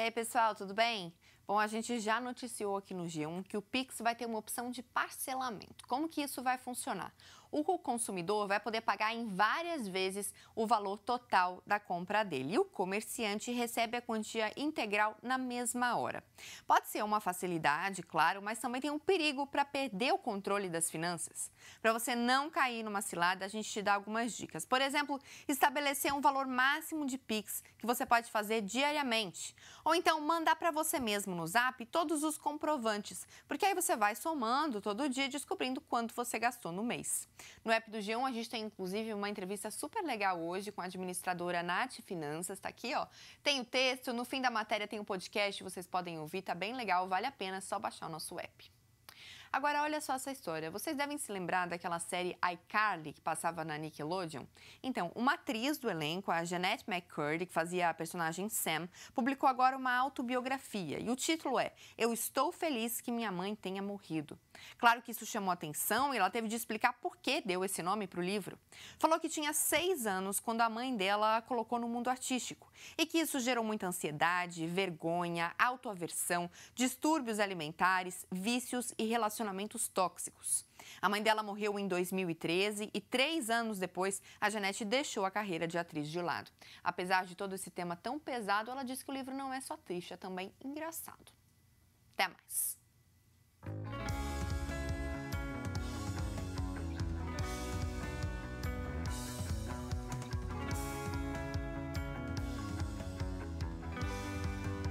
aí, pessoal, tudo bem? Bom, a gente já noticiou aqui no G1 que o Pix vai ter uma opção de parcelamento. Como que isso vai funcionar? O consumidor vai poder pagar em várias vezes o valor total da compra dele e o comerciante recebe a quantia integral na mesma hora. Pode ser uma facilidade, claro, mas também tem um perigo para perder o controle das finanças. Para você não cair numa cilada, a gente te dá algumas dicas. Por exemplo, estabelecer um valor máximo de Pix que você pode fazer diariamente, ou então mandar para você mesmo no Zap todos os comprovantes, porque aí você vai somando todo dia descobrindo quanto você gastou no mês. No app do G1 a gente tem inclusive uma entrevista super legal hoje com a administradora Nath Finanças, tá aqui, ó. Tem o texto, no fim da matéria tem o um podcast, vocês podem ouvir, tá bem legal, vale a pena, é só baixar o nosso app. Agora, olha só essa história. Vocês devem se lembrar daquela série iCarly, que passava na Nickelodeon? Então, uma atriz do elenco, a Jeanette McCurdy, que fazia a personagem Sam, publicou agora uma autobiografia. E o título é Eu Estou Feliz que Minha Mãe Tenha Morrido. Claro que isso chamou atenção e ela teve de explicar por que deu esse nome para o livro. Falou que tinha seis anos quando a mãe dela a colocou no mundo artístico e que isso gerou muita ansiedade, vergonha, autoaversão, distúrbios alimentares, vícios e relacionamentos relacionamentos tóxicos. A mãe dela morreu em 2013 e três anos depois, a Janete deixou a carreira de atriz de lado. Apesar de todo esse tema tão pesado, ela diz que o livro não é só triste, é também engraçado. Até mais!